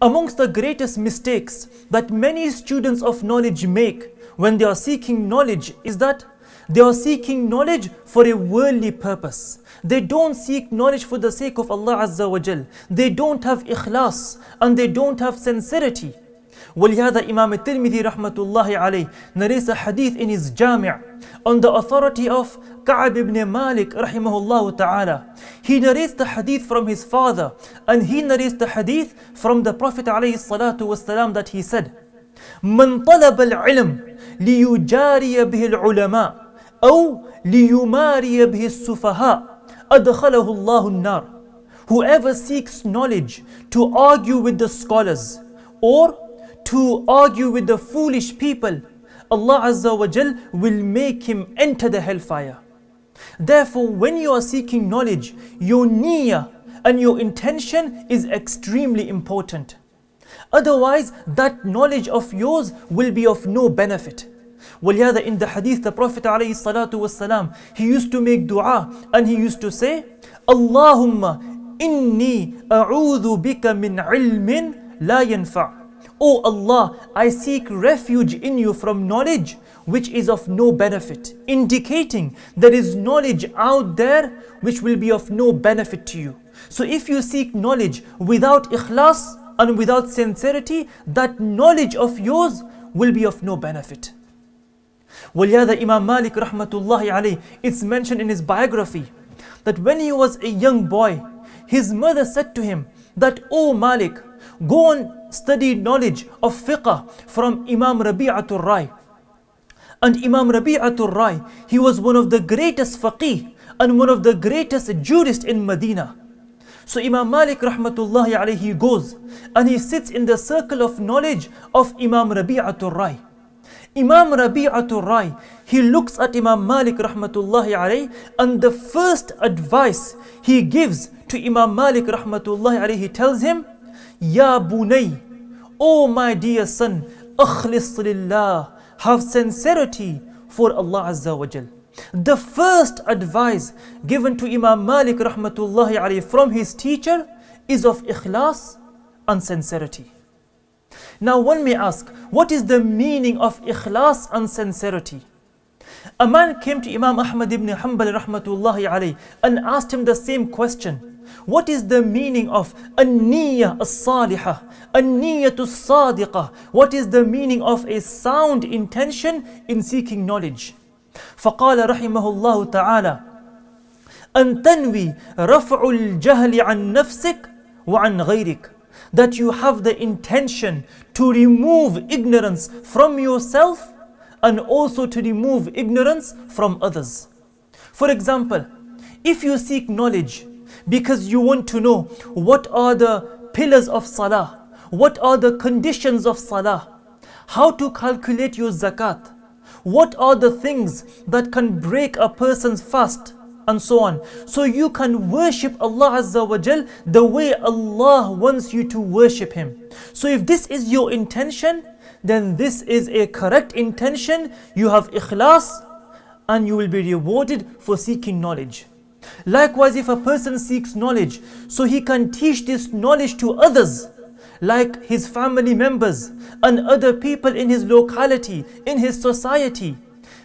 Amongst the greatest mistakes that many students of knowledge make when they are seeking knowledge is that they are seeking knowledge for a worldly purpose. They don't seek knowledge for the sake of Allah Azza wa Jal. They don't have ikhlas and they don't have sincerity. ولهذا Imam Tirmidhi rahmatullah alayh narrates a hadith in his Jami' on the authority of Ka'ab ibn Malik rahimahullah ta'ala. He narrates the hadith from his father and he narrates the hadith from the Prophet alayhi salatu wasalam that he said, من طلب العلم ليجاري به العلماء أو ليماري به السفهاء أدخله الله النار. Whoever seeks knowledge to argue with the scholars or to argue with the foolish people, Allah Azza wa Jal will make him enter the hellfire. Therefore, when you are seeking knowledge, your niyyah and your intention is extremely important. Otherwise, that knowledge of yours will be of no benefit. Waliyada in the hadith, the Prophet والسلام, he used to make dua and he used to say, Allahumma inni a'udhu bika min ilmin la yanfa'. O oh Allah, I seek refuge in you from knowledge which is of no benefit, indicating there is knowledge out there which will be of no benefit to you. So if you seek knowledge without ikhlas and without sincerity, that knowledge of yours will be of no benefit. Waliyada Imam Malik rahmatullahi alayh, it's mentioned in his biography that when he was a young boy, his mother said to him that, O oh Malik, Go and study knowledge of fiqh from Imam Rabi'atul Rai. And Imam Rabi'atul Rai, he was one of the greatest faqih and one of the greatest jurists in Medina. So Imam Malik rahmatullahi alayhi goes and he sits in the circle of knowledge of Imam Rabi'atul Rai. Imam Rabi'atul Rai, he looks at Imam Malik rahmatullahi alayhi and the first advice he gives to Imam Malik rahmatullahi alayhi, he tells him, Ya Bunay, O my dear son, Akhlis lillah, have sincerity for Allah Azza wa Jal. The first advice given to Imam Malik rahmatullahi alayhi from his teacher is of ikhlas and sincerity. Now one may ask, what is the meaning of ikhlas and sincerity? A man came to Imam Ahmad ibn Hanbal rahmatullahi alayhi and asked him the same question. What is the meaning of an-niyya as-salihah, an-niyyatu What is the meaning of a sound intention in seeking knowledge? فقال رحمه الله تعالى أن تنوي رفع الجهل عن نفسك وعن غيرك that you have the intention to remove ignorance from yourself and also to remove ignorance from others. For example, if you seek knowledge because you want to know what are the pillars of salah, what are the conditions of salah, how to calculate your zakat, what are the things that can break a person's fast and so on. So you can worship Allah Azza wa Jal the way Allah wants you to worship Him. So if this is your intention, then this is a correct intention. You have ikhlas and you will be rewarded for seeking knowledge. Likewise, if a person seeks knowledge, so he can teach this knowledge to others, like his family members and other people in his locality, in his society,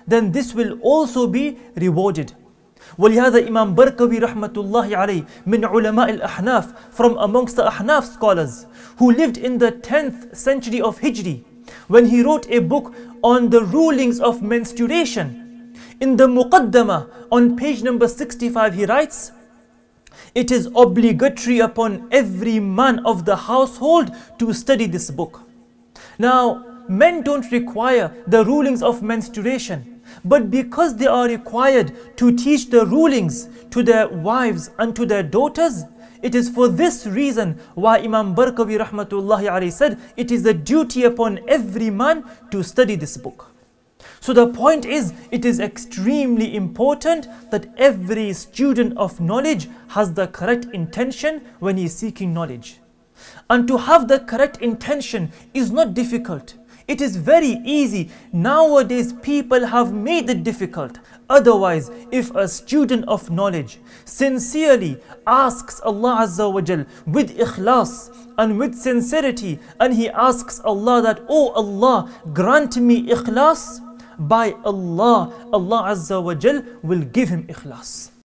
then this will also be rewarded. ولهذا Imam Barkawi rahmatullahi alayh min ulama al-ahnaf from amongst the ahnaf scholars who lived in the 10th century of Hijri when he wrote a book on the rulings of menstruation in the Muqaddamah on page number 65 he writes, It is obligatory upon every man of the household to study this book. Now men don't require the rulings of menstruation but because they are required to teach the rulings to their wives and to their daughters it is for this reason why Imam Barkawi rahmatullahi alayhi said, it is the duty upon every man to study this book. So the point is, it is extremely important that every student of knowledge has the correct intention when he is seeking knowledge. And to have the correct intention is not difficult. It is very easy. Nowadays, people have made it difficult. Otherwise, if a student of knowledge sincerely asks Allah Azza wa Jal with ikhlas and with sincerity, and he asks Allah that, Oh Allah, grant me ikhlas, by Allah, Allah Azza wa Jal will give him ikhlas.